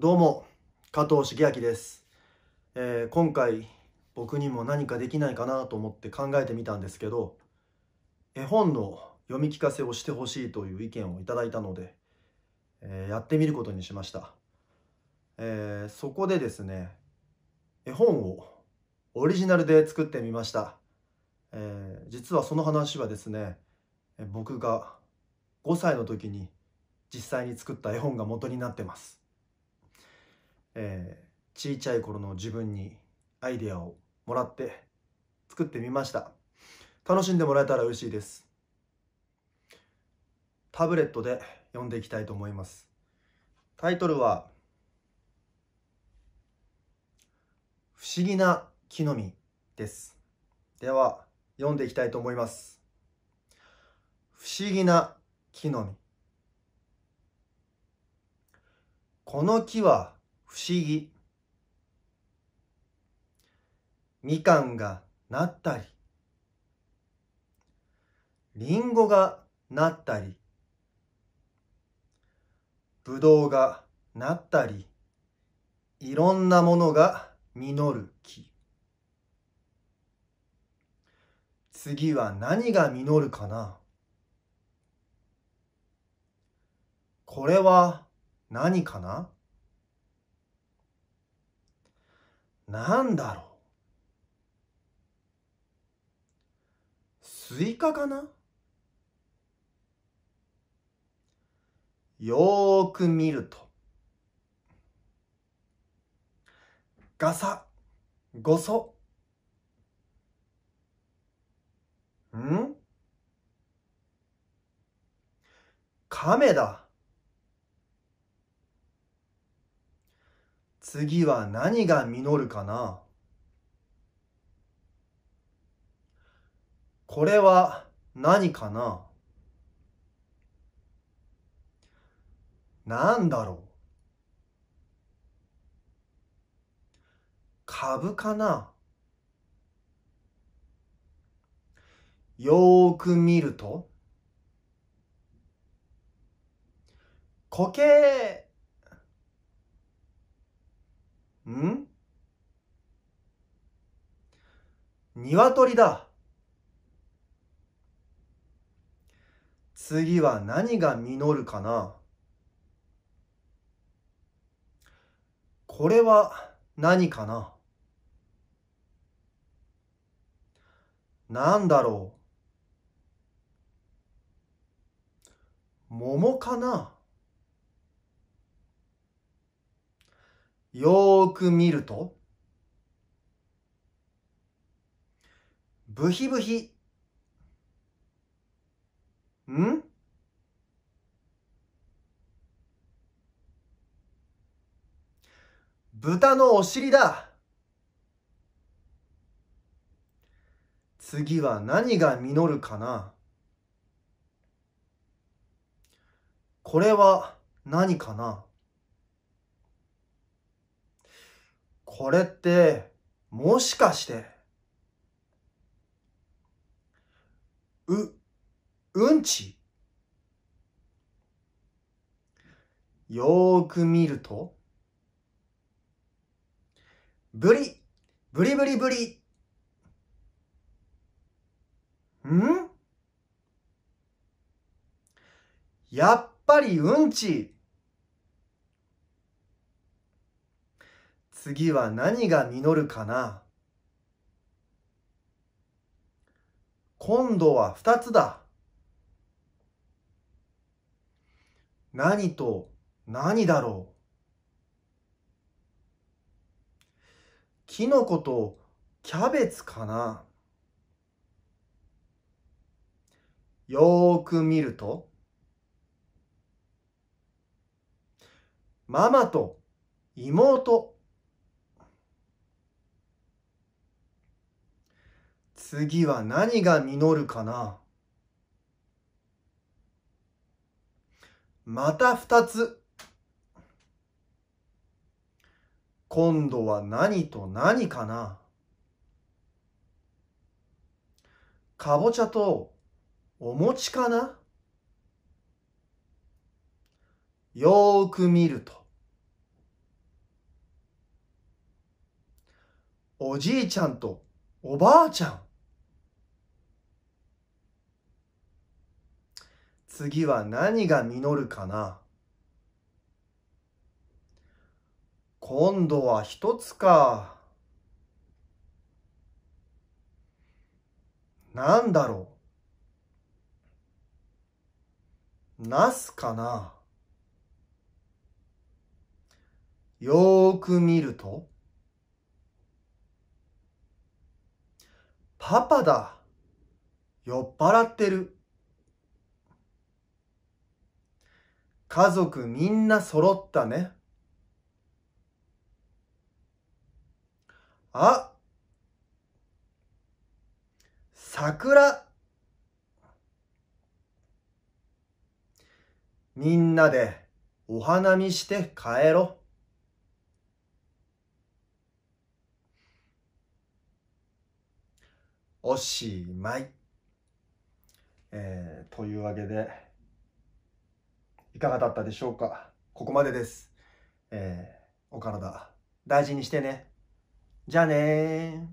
どうも加藤茂明です、えー、今回僕にも何かできないかなと思って考えてみたんですけど絵本の読み聞かせをしてほしいという意見をいただいたので、えー、やってみることにしました、えー、そこでですね絵本をオリジナルで作ってみました、え実はその話はですね僕が5歳の時に実際に作った絵本が元になってますえー、小ゃい頃の自分にアイデアをもらって作ってみました楽しんでもらえたら嬉しいですタブレットで読んでいきたいと思いますタイトルは「不思議な木の実」ですでは読んでいきたいと思います不思議な木の実この木は不思議みかんがなったりりんごがなったりぶどうがなったりいろんなものが実る木次は何が実るかなこれは何かななんだろうスイカかなよーく見るとガサごそん亀だ。次は何が実るかなこれは何かななんだろう株かなよーく見ると、苔ん鶏だ。次は何が実るかなこれは何かななんだろう桃かなよーく見ると、ブヒブヒ。ん豚のお尻だ。次は何が実るかなこれは何かなこれって、もしかして、う、うんちよーく見ると、ブリ、ブリブリブリ。んやっぱりうんち。次は何が実るかな今度は二つだ。何と何だろうキノコとキャベツかなよーく見るとママと妹次は何が実るかなまた二つ。今度は何と何かなかぼちゃとお餅かなよーく見ると。おじいちゃんとおばあちゃん。次は何が実るかな今度は一つか。なんだろうナスかなよーく見ると、パパだ。酔っ払ってる。家族みんな揃ったね。あ桜みんなでお花見して帰ろ。おしまい。えー、というわけで。いかがだったでしょうかここまでです。えー、お体、大事にしてね。じゃあね